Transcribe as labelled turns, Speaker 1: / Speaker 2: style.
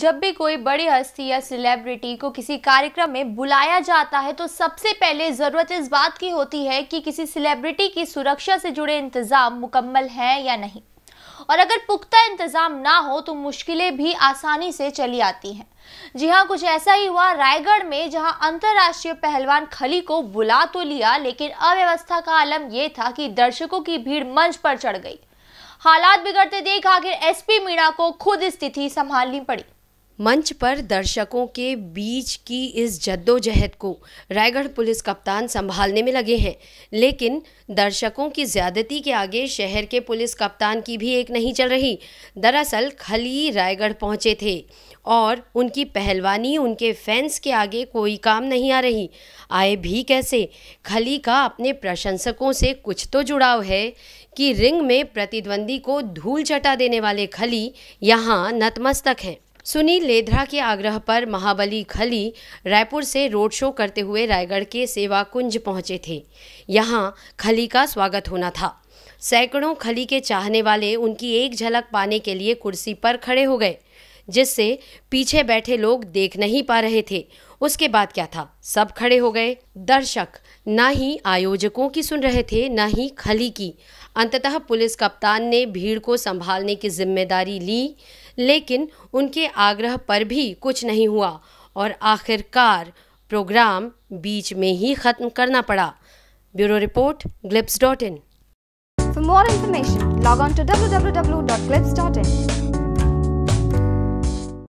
Speaker 1: जब भी कोई बड़ी हस्ती या सेलिब्रिटी को किसी कार्यक्रम में बुलाया जाता है तो सबसे पहले ज़रूरत इस बात की होती है कि किसी सेलिब्रिटी की सुरक्षा से जुड़े इंतज़ाम मुकम्मल हैं या नहीं और अगर पुख्ता इंतज़ाम ना हो तो मुश्किलें भी आसानी से चली आती हैं जी हाँ कुछ ऐसा ही हुआ रायगढ़ में जहां अंतर्राष्ट्रीय पहलवान खली को बुला तो लिया लेकिन अव्यवस्था का आलम यह था कि दर्शकों की भीड़ मंच पर चढ़ गई हालात बिगड़ते देख आखिर एसपी मीणा को खुद स्थिति संभालनी पड़ी
Speaker 2: मंच पर दर्शकों के बीच की इस जद्दोजहद को रायगढ़ पुलिस कप्तान संभालने में लगे हैं लेकिन दर्शकों की ज्यादती के आगे शहर के पुलिस कप्तान की भी एक नहीं चल रही दरअसल खली रायगढ़ पहुंचे थे और उनकी पहलवानी उनके फैंस के आगे कोई काम नहीं आ रही आए भी कैसे खली का अपने प्रशंसकों से कुछ तो जुड़ाव है कि रिंग में प्रतिद्वंदी को धूल चटा देने वाले खली यहाँ नतमस्तक हैं सुनील लेधरा के आग्रह पर महाबली खली रायपुर से रोड शो करते हुए रायगढ़ के सेवा कुंज पहुंचे थे यहाँ खली का स्वागत होना था सैकड़ों खली के चाहने वाले उनकी एक झलक पाने के लिए कुर्सी पर खड़े हो गए जिससे पीछे बैठे लोग देख नहीं पा रहे थे उसके बाद क्या था सब खड़े हो गए दर्शक ना ही आयोजकों की सुन रहे थे ना ही खली की अंततः पुलिस कप्तान ने भीड़ को संभालने की जिम्मेदारी ली लेकिन उनके आग्रह पर भी कुछ नहीं हुआ और आखिरकार प्रोग्राम बीच में ही ख़त्म करना पड़ा bureau report Glips dot in
Speaker 1: for more information log on to W W W
Speaker 2: dot Glips dot in